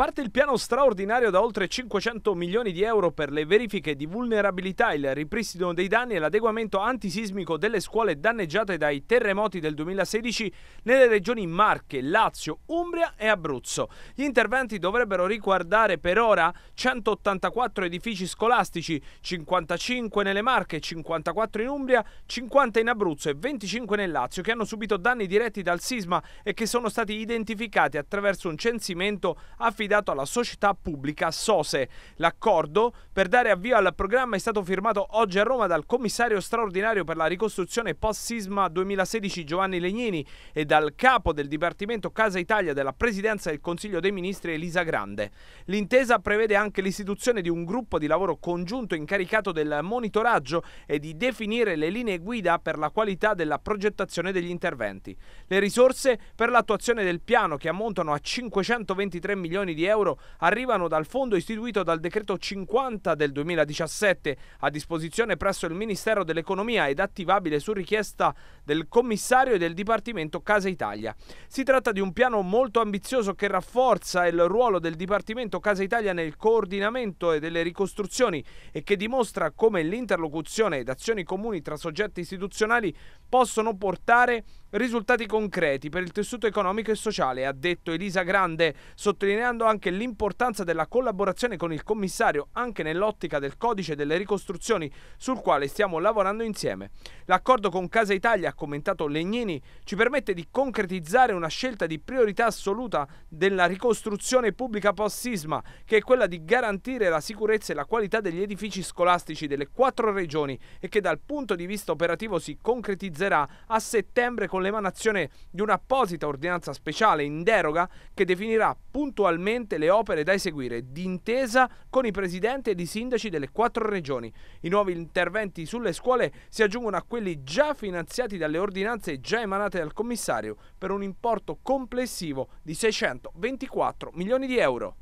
Parte il piano straordinario da oltre 500 milioni di euro per le verifiche di vulnerabilità, il ripristino dei danni e l'adeguamento antisismico delle scuole danneggiate dai terremoti del 2016 nelle regioni Marche, Lazio, Umbria e Abruzzo. Gli interventi dovrebbero riguardare per ora 184 edifici scolastici, 55 nelle Marche, 54 in Umbria, 50 in Abruzzo e 25 nel Lazio, che hanno subito danni diretti dal sisma e che sono stati identificati attraverso un censimento affidato affidato alla società pubblica SOSE. L'accordo per dare avvio al programma è stato firmato oggi a Roma dal commissario straordinario per la ricostruzione post-sisma 2016 Giovanni Legnini e dal capo del Dipartimento Casa Italia della Presidenza del Consiglio dei Ministri Elisa Grande. L'intesa prevede anche l'istituzione di un gruppo di lavoro congiunto incaricato del monitoraggio e di definire le linee guida per la qualità della progettazione degli interventi. Le risorse per l'attuazione del piano che ammontano a 523 milioni di di euro arrivano dal fondo istituito dal decreto 50 del 2017 a disposizione presso il Ministero dell'Economia ed attivabile su richiesta del commissario e del Dipartimento Casa Italia. Si tratta di un piano molto ambizioso che rafforza il ruolo del Dipartimento Casa Italia nel coordinamento e delle ricostruzioni e che dimostra come l'interlocuzione ed azioni comuni tra soggetti istituzionali possono portare risultati concreti per il tessuto economico e sociale, ha detto Elisa Grande, sottolineando anche l'importanza della collaborazione con il commissario anche nell'ottica del codice delle ricostruzioni sul quale stiamo lavorando insieme. L'accordo con Casa Italia commentato Legnini, ci permette di concretizzare una scelta di priorità assoluta della ricostruzione pubblica post-sisma, che è quella di garantire la sicurezza e la qualità degli edifici scolastici delle quattro regioni e che dal punto di vista operativo si concretizzerà a settembre con l'emanazione di un'apposita ordinanza speciale in deroga che definirà puntualmente le opere da eseguire, d'intesa con i presidenti ed i sindaci delle quattro regioni. I nuovi interventi sulle scuole si aggiungono a quelli già finanziati dalle alle ordinanze già emanate dal commissario per un importo complessivo di 624 milioni di euro.